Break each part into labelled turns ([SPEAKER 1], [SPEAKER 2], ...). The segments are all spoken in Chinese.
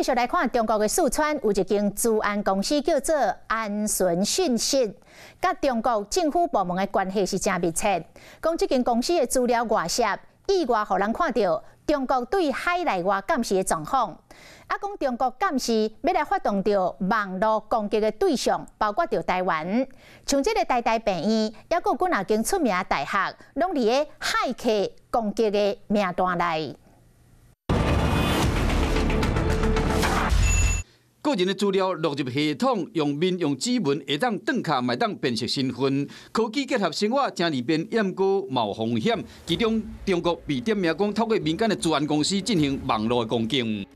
[SPEAKER 1] 继续来看，中国的四川有一间治安公司叫做安顺信息，甲中国政府部门的关系是真密切。讲即间公司的资料外泄，意外互人看到中国对海内外监视的状况。啊，讲中国监视要来发动到网络攻击的对象，包括着台湾，像即个台大病院，还有几若间出名大学，拢伫喺骇客攻击的名单内。
[SPEAKER 2] 个人的资料录入系统，用面、用指纹会当登卡，买当辨识身份。科技结合生活正利边，淹过冒风险。其中，中国被点名讲，透过民间的治安公司进行网络的攻击。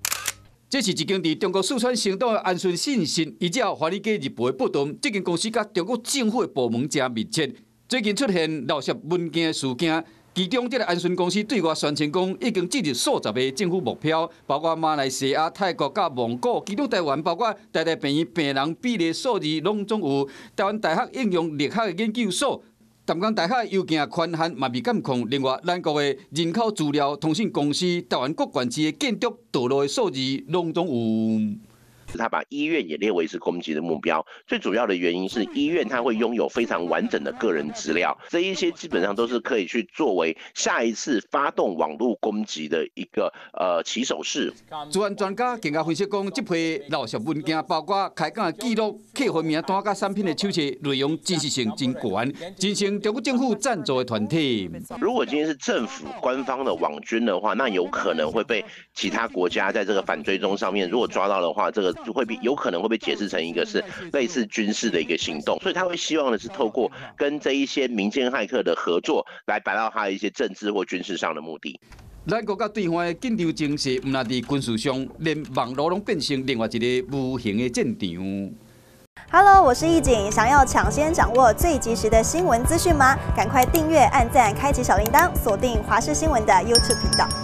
[SPEAKER 2] 这是一间伫中国四川成都的安顺信息，依照华尔街日报的报道，这间公司甲中国政府的部门正密切。最近出现漏泄文件事件。其中，这个安顺公司对外宣称讲，已经进入数十个政府目标，包括马来西亚、泰国、甲蒙古。其中，台湾包括台大病医病人比例数字拢总有，台湾大学应用力学研究所、淡江大学邮件权限嘛未监控。另外，咱国的人口资料、通讯公司、台湾各管区的建筑道路的数字拢总有。
[SPEAKER 3] 他把医院也列为是攻击的目标，最主要的原因是医院它会拥有非常完整的个人资料，这一些基本上都是可以去作为下一次发动网络攻击的一个呃起手式。
[SPEAKER 2] 专专家更加分析讲，这批老实文件包括开讲记录、客户名单价、商品的手签内容，真实性真高。进
[SPEAKER 3] 行中国政府赞助的团体，如果今天是政府官方的网军的话，那有可能会被其他国家在这个反追踪上面，如果抓到的话，这个。就会被有可能会被解释成一个是类似军事的一个行动，所以他会希望的是透过跟这一些民间骇客的合作来达到他一些政治或军事上的目的。
[SPEAKER 2] 那个跟对方的战斗，正是我们的军事上连网络拢变成另外一个无形的战场。
[SPEAKER 1] Hello，我是易景，想要抢先掌握最及时的新闻资讯吗？赶快订阅、按赞、开启小铃铛，锁定华视新闻的 YouTube
[SPEAKER 2] 频道。